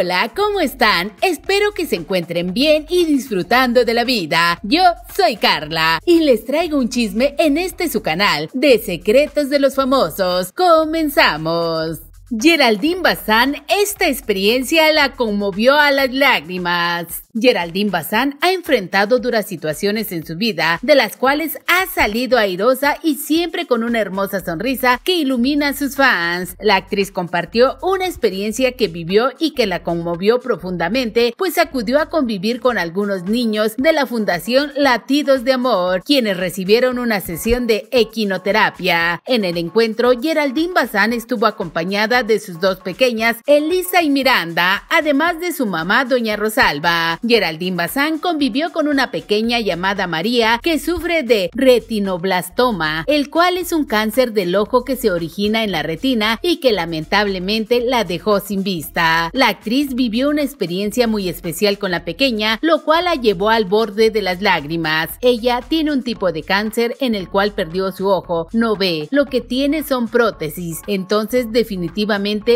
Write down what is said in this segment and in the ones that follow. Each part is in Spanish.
hola, ¿cómo están? Espero que se encuentren bien y disfrutando de la vida. Yo soy Carla y les traigo un chisme en este su canal de Secretos de los Famosos. Comenzamos. Geraldine Bazán, esta experiencia la conmovió a las lágrimas. Geraldine Bazán ha enfrentado duras situaciones en su vida, de las cuales ha salido airosa y siempre con una hermosa sonrisa que ilumina a sus fans. La actriz compartió una experiencia que vivió y que la conmovió profundamente, pues acudió a convivir con algunos niños de la Fundación Latidos de Amor, quienes recibieron una sesión de equinoterapia. En el encuentro, Geraldine Bazán estuvo acompañada de sus dos pequeñas, Elisa y Miranda, además de su mamá, doña Rosalba. Geraldine Bazán convivió con una pequeña llamada María que sufre de retinoblastoma, el cual es un cáncer del ojo que se origina en la retina y que lamentablemente la dejó sin vista. La actriz vivió una experiencia muy especial con la pequeña, lo cual la llevó al borde de las lágrimas. Ella tiene un tipo de cáncer en el cual perdió su ojo, no ve, lo que tiene son prótesis, entonces definitivamente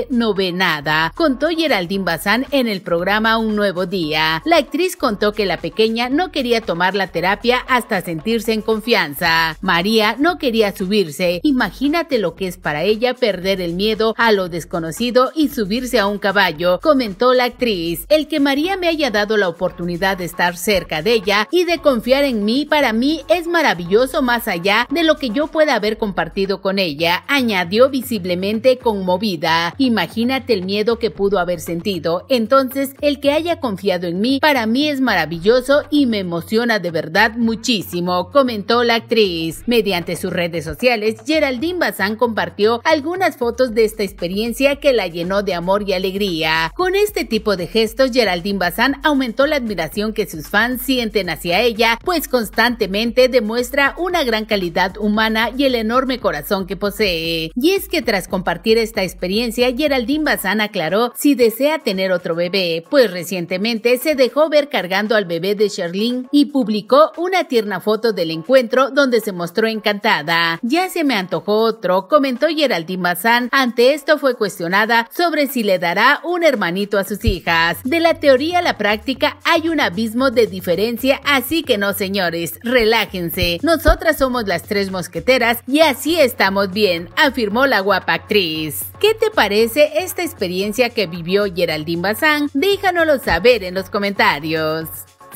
no ve nada, contó Geraldine Bazán en el programa Un Nuevo Día. La actriz contó que la pequeña no quería tomar la terapia hasta sentirse en confianza. María no quería subirse. Imagínate lo que es para ella perder el miedo a lo desconocido y subirse a un caballo, comentó la actriz. El que María me haya dado la oportunidad de estar cerca de ella y de confiar en mí para mí es maravilloso más allá de lo que yo pueda haber compartido con ella, añadió visiblemente conmovida. Imagínate el miedo que pudo haber sentido. Entonces, el que haya confiado en mí para mí es maravilloso y me emociona de verdad muchísimo, comentó la actriz. Mediante sus redes sociales, Geraldine Bazán compartió algunas fotos de esta experiencia que la llenó de amor y alegría. Con este tipo de gestos, Geraldine Bazán aumentó la admiración que sus fans sienten hacia ella, pues constantemente demuestra una gran calidad humana y el enorme corazón que posee. Y es que tras compartir esta experiencia, Geraldine Bazán aclaró si desea tener otro bebé, pues recientemente se dejó ver cargando al bebé de Sherlyn y publicó una tierna foto del encuentro donde se mostró encantada. Ya se me antojó otro, comentó Geraldine Bazán. Ante esto fue cuestionada sobre si le dará un hermanito a sus hijas. De la teoría a la práctica hay un abismo de diferencia, así que no señores, relájense. Nosotras somos las tres mosqueteras y así estamos bien, afirmó la guapa actriz te parece esta experiencia que vivió Geraldine Bazán? Déjanoslo saber en los comentarios.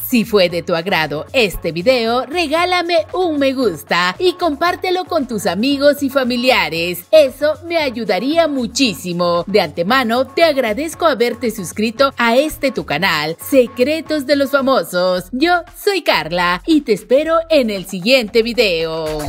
Si fue de tu agrado este video, regálame un me gusta y compártelo con tus amigos y familiares. Eso me ayudaría muchísimo. De antemano, te agradezco haberte suscrito a este tu canal, Secretos de los Famosos. Yo soy Carla y te espero en el siguiente video.